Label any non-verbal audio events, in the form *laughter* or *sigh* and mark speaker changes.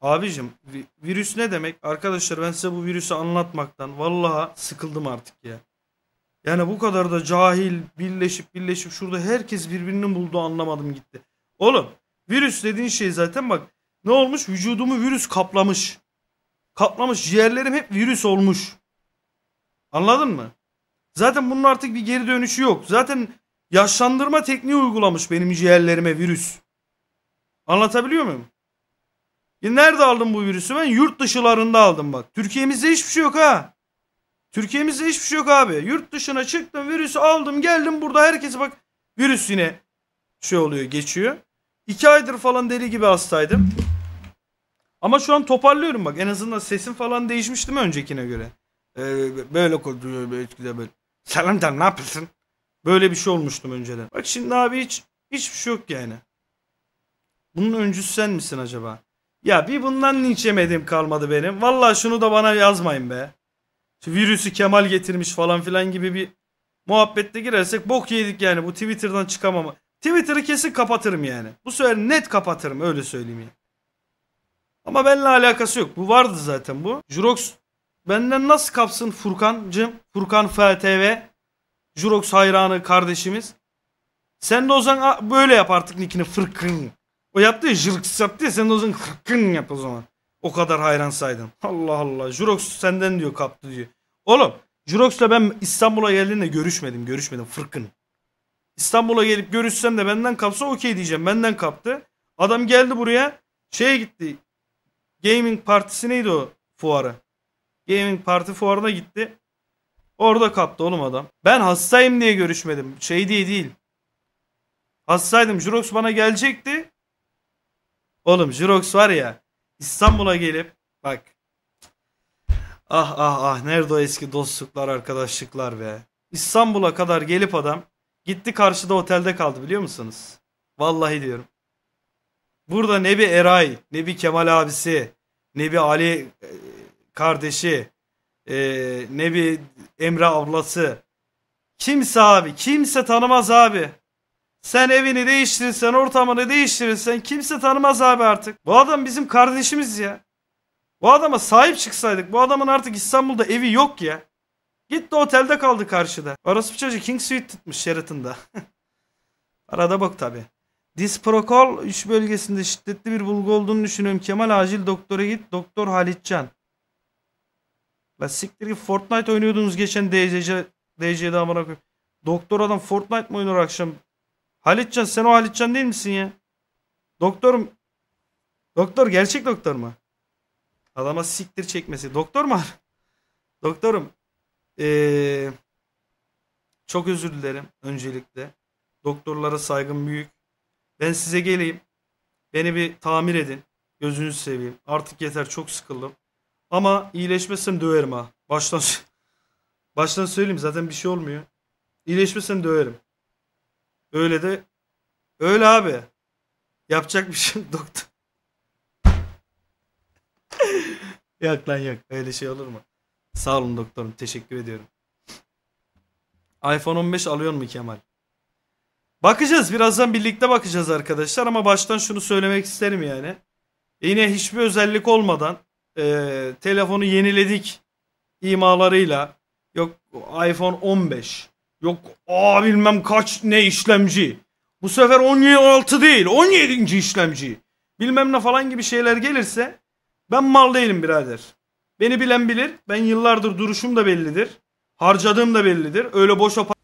Speaker 1: Abicim virüs ne demek? Arkadaşlar ben size bu virüsü anlatmaktan vallahi sıkıldım artık ya. Yani bu kadar da cahil birleşip birleşip şurada herkes birbirinin bulduğu anlamadım gitti. Oğlum virüs dediğin şey zaten bak ne olmuş? Vücudumu virüs kaplamış. Kaplamış ciğerlerim hep virüs olmuş. Anladın mı? Zaten bunun artık bir geri dönüşü yok. Zaten yaşlandırma tekniği uygulamış benim ciğerlerime virüs. Anlatabiliyor muyum? nerede aldım bu virüsü ben? Yurt dışılarında aldım bak. Türkiye'mizde hiçbir şey yok ha. Türkiye'mizde hiçbir şey yok abi. Yurt dışına çıktım virüsü aldım geldim burada herkesi bak virüs yine şey oluyor geçiyor. İki aydır falan deli gibi hastaydım. Ama şu an toparlıyorum bak en azından sesim falan değişmişti mi öncekine göre? Ee, böyle koyuyor böyle böyle. Selam can ne yapıyorsun? Böyle bir şey olmuştum önceden. Bak şimdi abi hiç hiçbir şey yok yani. Bunun öncüsü sen misin acaba? Ya bir bundan linç yemedim kalmadı benim. Vallahi şunu da bana yazmayın be. Şu virüsü Kemal getirmiş falan filan gibi bir muhabbette girersek bok yedik yani. Bu Twitter'dan çıkamam. Twitter'ı kesin kapatırım yani. Bu sefer net kapatırım öyle söyleyeyim yani. Ama benimle alakası yok. Bu vardı zaten bu. Jurox benden nasıl kapsın Furkan'cım? Furkan FTV. Jurox hayranı kardeşimiz. Sen de o zaman böyle yap artık nickini Fırkın. O yaptı ya jırks yaptı ya sen de o zaman kırkın yap o zaman. O kadar hayran saydım. Allah Allah. Jurox senden diyor kaptı diyor. Oğlum Jurox'la ben İstanbul'a geldiğinde görüşmedim. Görüşmedim fırkın. İstanbul'a gelip görüşsem de benden kapsa okey diyeceğim. Benden kaptı. Adam geldi buraya. Şeye gitti. Gaming partisi neydi o fuarı? Gaming parti fuarına gitti. Orada kaptı oğlum adam. Ben hastayım diye görüşmedim. Şey diye değil. Hastaydım. Jurox bana gelecekti. Oğlum Jurox var ya İstanbul'a gelip bak. Ah ah ah nerede o eski dostluklar arkadaşlıklar be. İstanbul'a kadar gelip adam gitti karşıda otelde kaldı biliyor musunuz? Vallahi diyorum. Burada ne bir Eray, ne bir Kemal abisi, ne bir Ali e, kardeşi, e, ne bir Emre ablası. Kimse abi, kimse tanımaz abi. Sen evini değiştirirsen, ortamını değiştirirsen kimse tanımaz abi artık. Bu adam bizim kardeşimiz ya. Bu adama sahip çıksaydık bu adamın artık İstanbul'da evi yok ya. Gitti otelde kaldı karşıda. Orası çocuk King Suite tutmuş Sheraton'da. *laughs* Arada bak tabi. Disprokol 3 bölgesinde şiddetli bir bulgu olduğunu düşünüyorum. Kemal acil doktora git. Doktor Halitcan. La siktir git Fortnite oynuyordunuz geçen DC'de DC'de amına koyayım. Doktor adam Fortnite mı oynar akşam Halitcan sen o Halitcan değil misin ya? Doktorum. Doktor gerçek doktor mu? Adama siktir çekmesi. Doktor mu? *laughs* Doktorum. Ee, çok özür dilerim öncelikle. Doktorlara saygım büyük. Ben size geleyim. Beni bir tamir edin. Gözünüzü seveyim. Artık yeter çok sıkıldım. Ama iyileşmesin döverim ha. Baştan *laughs* baştan söyleyeyim zaten bir şey olmuyor. İyileşmesin döverim. Öyle de öyle abi. Yapacak bir şey doktor. yok lan yok. Öyle şey olur mu? Sağ olun doktorum. Teşekkür ediyorum. iPhone 15 alıyor mu Kemal? Bakacağız. Birazdan birlikte bakacağız arkadaşlar. Ama baştan şunu söylemek isterim yani. Yine hiçbir özellik olmadan e, telefonu yeniledik imalarıyla yok iPhone 15 Yok aa bilmem kaç ne işlemci. Bu sefer 16 değil 17. işlemci. Bilmem ne falan gibi şeyler gelirse ben mal değilim birader. Beni bilen bilir. Ben yıllardır duruşum da bellidir. Harcadığım da bellidir. Öyle boşa